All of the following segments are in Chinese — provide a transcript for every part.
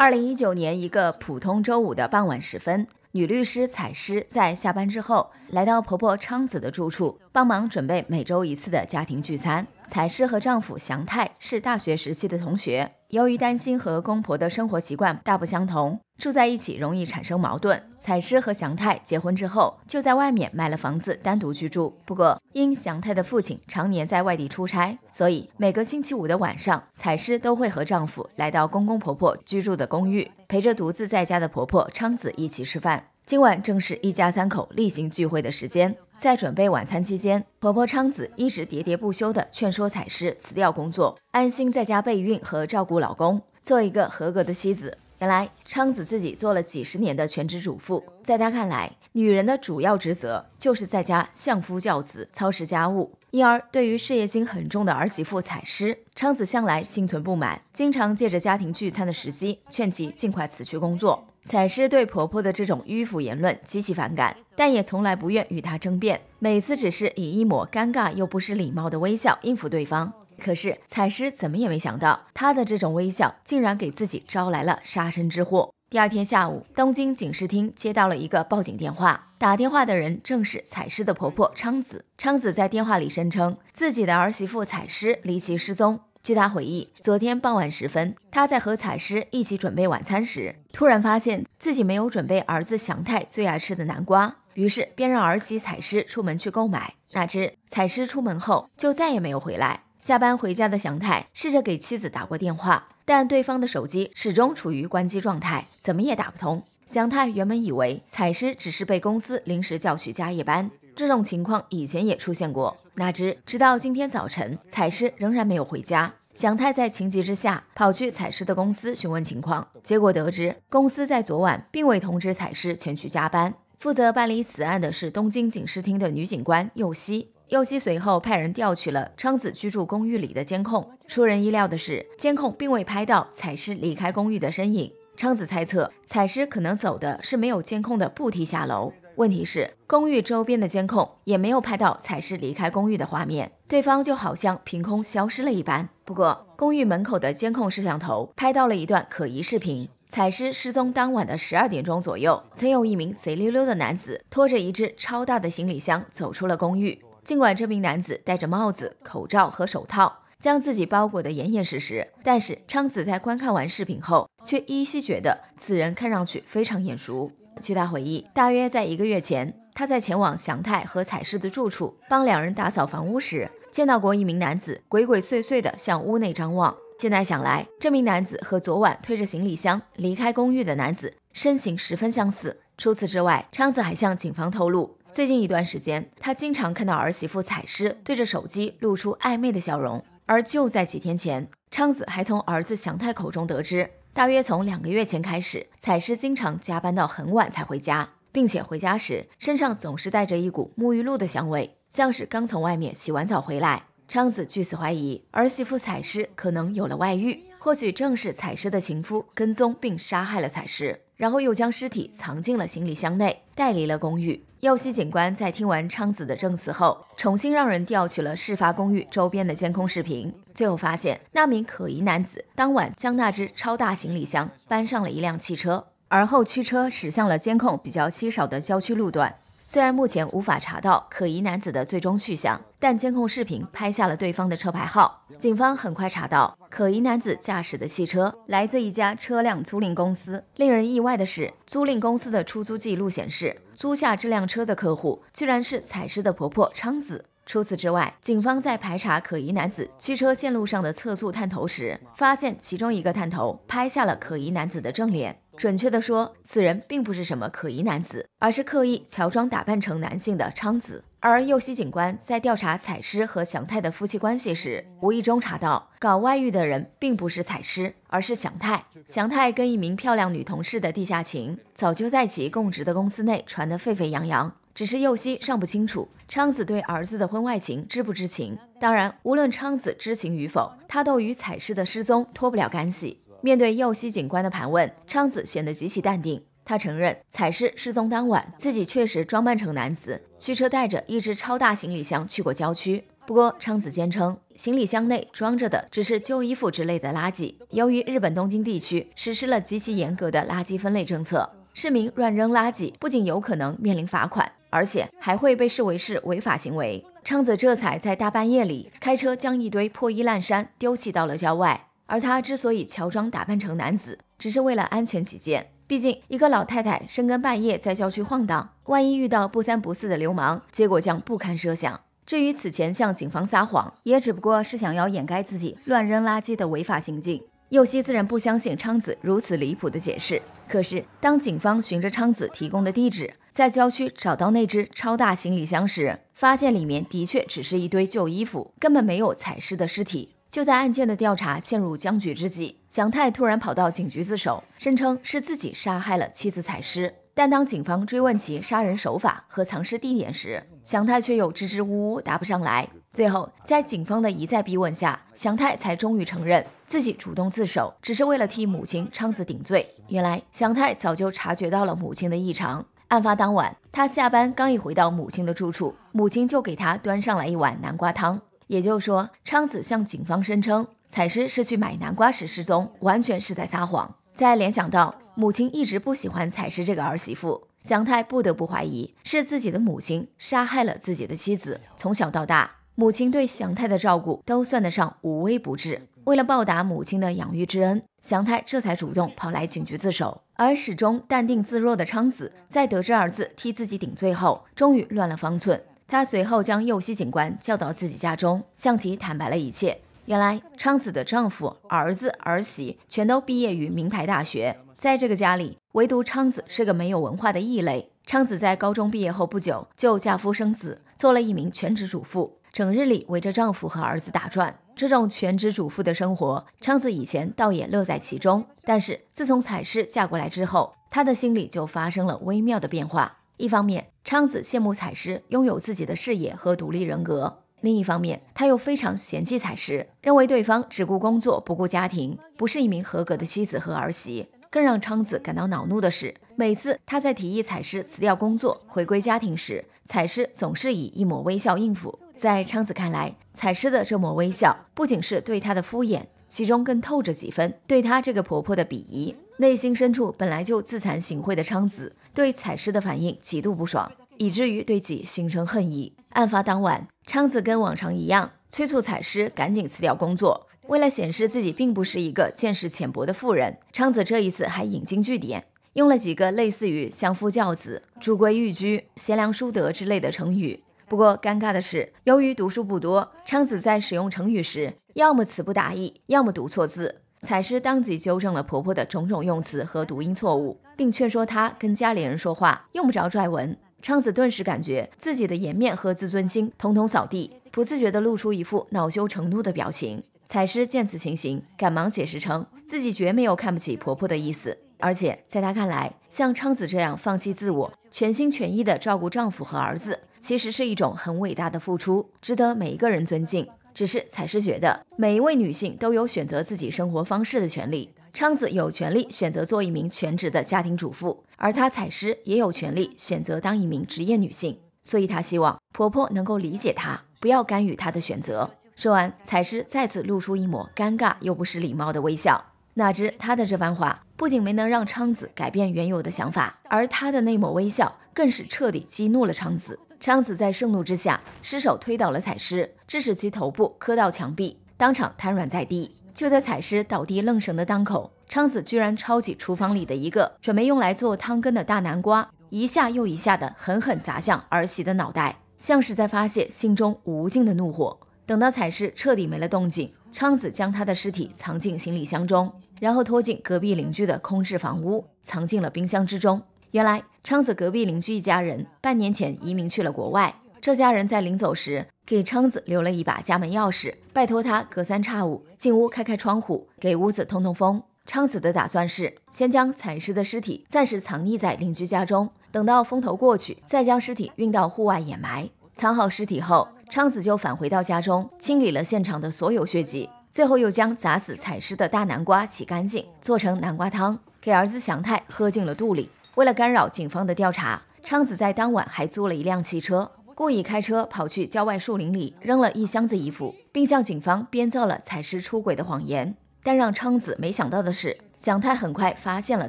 二零一九年一个普通周五的傍晚时分，女律师彩诗在下班之后，来到婆婆昌子的住处，帮忙准备每周一次的家庭聚餐。彩诗和丈夫祥泰是大学时期的同学，由于担心和公婆的生活习惯大不相同，住在一起容易产生矛盾。彩诗和祥泰结婚之后，就在外面买了房子单独居住。不过，因祥泰的父亲常年在外地出差，所以每个星期五的晚上，彩诗都会和丈夫来到公公婆婆居住的公寓，陪着独自在家的婆婆昌子一起吃饭。今晚正是一家三口例行聚会的时间。在准备晚餐期间，婆婆昌子一直喋喋不休地劝说彩师辞掉工作，安心在家备孕和照顾老公，做一个合格的妻子。原来昌子自己做了几十年的全职主妇，在她看来，女人的主要职责就是在家相夫教子、操持家务，因而对于事业心很重的儿媳妇彩师，昌子向来心存不满，经常借着家庭聚餐的时机劝其尽快辞去工作。彩诗对婆婆的这种迂腐言论极其反感，但也从来不愿与她争辩，每次只是以一抹尴尬又不失礼貌的微笑应付对方。可是彩诗怎么也没想到，她的这种微笑竟然给自己招来了杀身之祸。第二天下午，东京警视厅接到了一个报警电话，打电话的人正是彩诗的婆婆昌子。昌子在电话里声称，自己的儿媳妇彩诗离奇失踪。据他回忆，昨天傍晚时分，他在和彩师一起准备晚餐时，突然发现自己没有准备儿子祥泰最爱吃的南瓜，于是便让儿媳彩师出门去购买。哪知彩师出门后就再也没有回来。下班回家的祥太试着给妻子打过电话，但对方的手机始终处于关机状态，怎么也打不通。祥太原本以为彩师只是被公司临时叫去加夜班，这种情况以前也出现过。哪知直到今天早晨，彩师仍然没有回家。祥太在情急之下跑去彩师的公司询问情况，结果得知公司在昨晚并未通知彩师前去加班。负责办理此案的是东京警视厅的女警官佑希。佑希随后派人调取了昌子居住公寓里的监控。出人意料的是，监控并未拍到彩师离开公寓的身影。昌子猜测，彩师可能走的是没有监控的步梯下楼。问题是，公寓周边的监控也没有拍到彩师离开公寓的画面，对方就好像凭空消失了一般。不过，公寓门口的监控摄像头拍到了一段可疑视频：彩师失踪当晚的十二点钟左右，曾有一名贼溜溜的男子拖着一只超大的行李箱走出了公寓。尽管这名男子戴着帽子、口罩和手套，将自己包裹得严严实实，但是昌子在观看完视频后，却依稀觉得此人看上去非常眼熟。据他回忆，大约在一个月前，他在前往祥太和彩氏的住处帮两人打扫房屋时，见到过一名男子鬼鬼祟祟地向屋内张望。现在想来，这名男子和昨晚推着行李箱离开公寓的男子身形十分相似。除此之外，昌子还向警方透露。最近一段时间，他经常看到儿媳妇彩诗对着手机露出暧昧的笑容。而就在几天前，昌子还从儿子祥太口中得知，大约从两个月前开始，彩诗经常加班到很晚才回家，并且回家时身上总是带着一股沐浴露的香味，像是刚从外面洗完澡回来。昌子据此怀疑，儿媳妇彩诗可能有了外遇。或许正是彩诗的情夫跟踪并杀害了彩诗，然后又将尸体藏进了行李箱内，带离了公寓。右西警官在听完昌子的证词后，重新让人调取了事发公寓周边的监控视频，最后发现那名可疑男子当晚将那只超大行李箱搬上了一辆汽车，而后驱车驶向了监控比较稀少的郊区路段。虽然目前无法查到可疑男子的最终去向，但监控视频拍下了对方的车牌号。警方很快查到，可疑男子驾驶的汽车来自一家车辆租赁公司。令人意外的是，租赁公司的出租记录显示，租下这辆车的客户居然是彩市的婆婆昌子。除此之外，警方在排查可疑男子驱车线路上的测速探头时，发现其中一个探头拍下了可疑男子的正脸。准确地说，此人并不是什么可疑男子，而是刻意乔装打扮成男性的昌子。而佑熙警官在调查彩师和祥泰的夫妻关系时，无意中查到搞外遇的人并不是彩师，而是祥泰。祥泰跟一名漂亮女同事的地下情，早就在其供职的公司内传得沸沸扬扬。只是佑熙尚不清楚昌子对儿子的婚外情知不知情。当然，无论昌子知情与否，他都与彩师的失踪脱不了干系。面对耀西警官的盘问，昌子显得极其淡定。他承认，彩世失踪当晚，自己确实装扮成男子，驱车带着一只超大行李箱去过郊区。不过，昌子坚称，行李箱内装着的只是旧衣服之类的垃圾。由于日本东京地区实施了极其严格的垃圾分类政策，市民乱扔垃圾不仅有可能面临罚款，而且还会被视为是违法行为。昌子这才在大半夜里开车将一堆破衣烂衫丢弃到了郊外。而她之所以乔装打扮成男子，只是为了安全起见。毕竟，一个老太太深更半夜在郊区晃荡，万一遇到不三不四的流氓，结果将不堪设想。至于此前向警方撒谎，也只不过是想要掩盖自己乱扔垃圾的违法行径。佑希自然不相信昌子如此离谱的解释。可是，当警方循着昌子提供的地址，在郊区找到那只超大行李箱时，发现里面的确只是一堆旧衣服，根本没有彩师的尸体。就在案件的调查陷入僵局之际，祥泰突然跑到警局自首，声称是自己杀害了妻子彩师。但当警方追问其杀人手法和藏尸地点时，祥太却又支支吾吾答不上来。最后，在警方的一再逼问下，祥太才终于承认自己主动自首，只是为了替母亲昌子顶罪。原来，祥太早就察觉到了母亲的异常。案发当晚，他下班刚一回到母亲的住处，母亲就给他端上来一碗南瓜汤。也就是说，昌子向警方声称彩石是去买南瓜时失踪，完全是在撒谎。再联想到母亲一直不喜欢彩石这个儿媳妇，祥太不得不怀疑是自己的母亲杀害了自己的妻子。从小到大，母亲对祥太的照顾都算得上无微不至。为了报答母亲的养育之恩，祥太这才主动跑来警局自首。而始终淡定自若的昌子，在得知儿子替自己顶罪后，终于乱了方寸。他随后将佑希警官叫到自己家中，向其坦白了一切。原来昌子的丈夫、儿子、儿媳全都毕业于名牌大学，在这个家里，唯独昌子是个没有文化的异类。昌子在高中毕业后不久就嫁夫生子，做了一名全职主妇，整日里围着丈夫和儿子打转。这种全职主妇的生活，昌子以前倒也乐在其中。但是自从彩氏嫁过来之后，她的心里就发生了微妙的变化。一方面，昌子羡慕彩石拥有自己的事业和独立人格；另一方面，他又非常嫌弃彩石，认为对方只顾工作不顾家庭，不是一名合格的妻子和儿媳。更让昌子感到恼怒的是，每次他在提议彩石辞掉工作回归家庭时，彩石总是以一抹微笑应付。在昌子看来，彩石的这抹微笑不仅是对他的敷衍，其中更透着几分对他这个婆婆的鄙夷。内心深处本来就自惭形秽的昌子，对彩诗的反应极度不爽，以至于对己心生恨意。案发当晚，昌子跟往常一样，催促彩诗赶紧辞掉工作。为了显示自己并不是一个见识浅薄的妇人，昌子这一次还引经据典，用了几个类似于“相夫教子”“朱闺玉居”“贤良淑德”之类的成语。不过，尴尬的是，由于读书不多，昌子在使用成语时，要么词不达意，要么读错字。彩师当即纠正了婆婆的种种用词和读音错误，并劝说她跟家里人说话用不着拽文。昌子顿时感觉自己的颜面和自尊心统统扫地，不自觉地露出一副恼羞成怒的表情。彩师见此情形，赶忙解释称自己绝没有看不起婆婆的意思，而且在她看来，像昌子这样放弃自我、全心全意地照顾丈夫和儿子，其实是一种很伟大的付出，值得每一个人尊敬。只是彩诗觉得，每一位女性都有选择自己生活方式的权利。昌子有权利选择做一名全职的家庭主妇，而她彩诗也有权利选择当一名职业女性。所以她希望婆婆能够理解她，不要干预她的选择。说完，彩诗再次露出一抹尴尬又不失礼貌的微笑。哪知她的这番话不仅没能让昌子改变原有的想法，而她的那抹微笑。更是彻底激怒了昌子。昌子在盛怒之下，失手推倒了彩诗，致使其头部磕到墙壁，当场瘫软在地。就在彩诗倒地愣神的当口，昌子居然抄起厨房里的一个准备用来做汤羹的大南瓜，一下又一下的狠狠砸向儿媳的脑袋，像是在发泄心中无尽的怒火。等到彩诗彻底没了动静，昌子将他的尸体藏进行李箱中，然后拖进隔壁邻居的空置房屋，藏进了冰箱之中。原来。昌子隔壁邻居一家人半年前移民去了国外。这家人在临走时给昌子留了一把家门钥匙，拜托他隔三差五进屋开开窗户，给屋子通通风。昌子的打算是先将惨尸的尸体暂时藏匿在邻居家中，等到风头过去，再将尸体运到户外掩埋。藏好尸体后，昌子就返回到家中，清理了现场的所有血迹，最后又将砸死采尸的大南瓜洗干净，做成南瓜汤给儿子祥太喝进了肚里。为了干扰警方的调查，昌子在当晚还租了一辆汽车，故意开车跑去郊外树林里扔了一箱子衣服，并向警方编造了彩石出轨的谎言。但让昌子没想到的是，蒋太很快发现了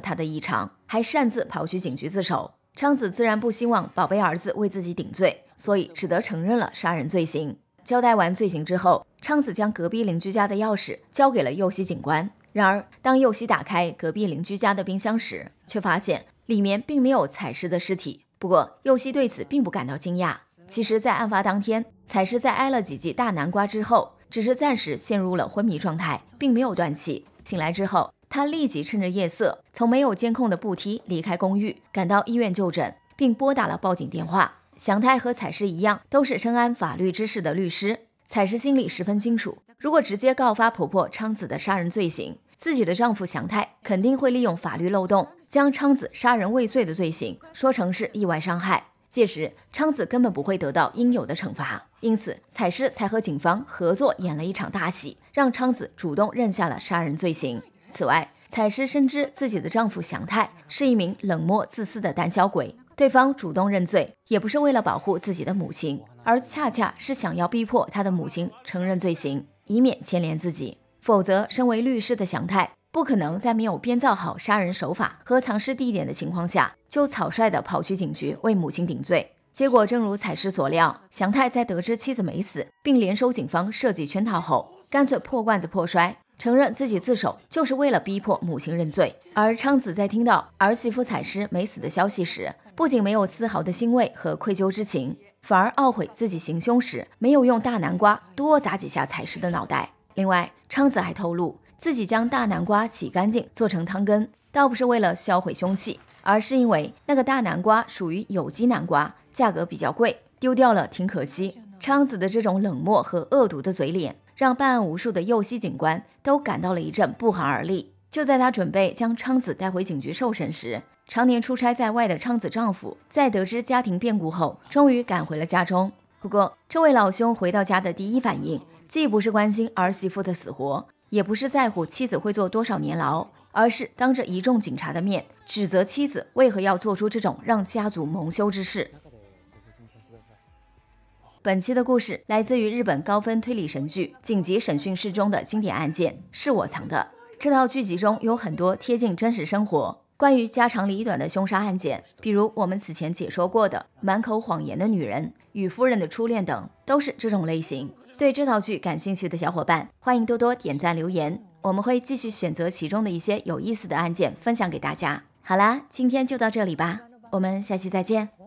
他的异常，还擅自跑去警局自首。昌子自然不希望宝贝儿子为自己顶罪，所以只得承认了杀人罪行。交代完罪行之后，昌子将隔壁邻居家的钥匙交给了右西警官。然而，当右西打开隔壁邻居家的冰箱时，却发现。里面并没有彩诗的尸体，不过佑希对此并不感到惊讶。其实，在案发当天，彩诗在挨了几记大南瓜之后，只是暂时陷入了昏迷状态，并没有断气。醒来之后，他立即趁着夜色，从没有监控的步梯离开公寓，赶到医院就诊，并拨打了报警电话。祥泰和彩石一样，都是深谙法律知识的律师。彩石心里十分清楚，如果直接告发婆婆昌子的杀人罪行，自己的丈夫祥太肯定会利用法律漏洞，将昌子杀人未遂的罪行说成是意外伤害，届时昌子根本不会得到应有的惩罚。因此，彩师才和警方合作演了一场大戏，让昌子主动认下了杀人罪行。此外，彩师深知自己的丈夫祥太是一名冷漠、自私的胆小鬼，对方主动认罪也不是为了保护自己的母亲，而恰恰是想要逼迫他的母亲承认罪行，以免牵连自己。否则，身为律师的祥太不可能在没有编造好杀人手法和藏尸地点的情况下，就草率地跑去警局为母亲顶罪。结果正如彩师所料，祥太在得知妻子没死，并联手警方设计圈套后，干脆破罐子破摔，承认自己自首就是为了逼迫母亲认罪。而昌子在听到儿媳妇彩师没死的消息时，不仅没有丝毫的欣慰和愧疚之情，反而懊悔自己行凶时没有用大南瓜多砸几下彩师的脑袋。另外，昌子还透露，自己将大南瓜洗干净做成汤羹，倒不是为了销毁凶器，而是因为那个大南瓜属于有机南瓜，价格比较贵，丢掉了挺可惜。昌子的这种冷漠和恶毒的嘴脸，让办案无数的右西警官都感到了一阵不寒而栗。就在他准备将昌子带回警局受审时，常年出差在外的昌子丈夫在得知家庭变故后，终于赶回了家中。不过，这位老兄回到家的第一反应。既不是关心儿媳妇的死活，也不是在乎妻子会坐多少年牢，而是当着一众警察的面指责妻子为何要做出这种让家族蒙羞之事。本期的故事来自于日本高分推理神剧《紧急审讯室》中的经典案件，是我藏的。这套剧集中有很多贴近真实生活、关于家长里短的凶杀案件，比如我们此前解说过的“满口谎言的女人”与夫人的初恋等，都是这种类型。对这套剧感兴趣的小伙伴，欢迎多多点赞留言，我们会继续选择其中的一些有意思的案件分享给大家。好啦，今天就到这里吧，我们下期再见。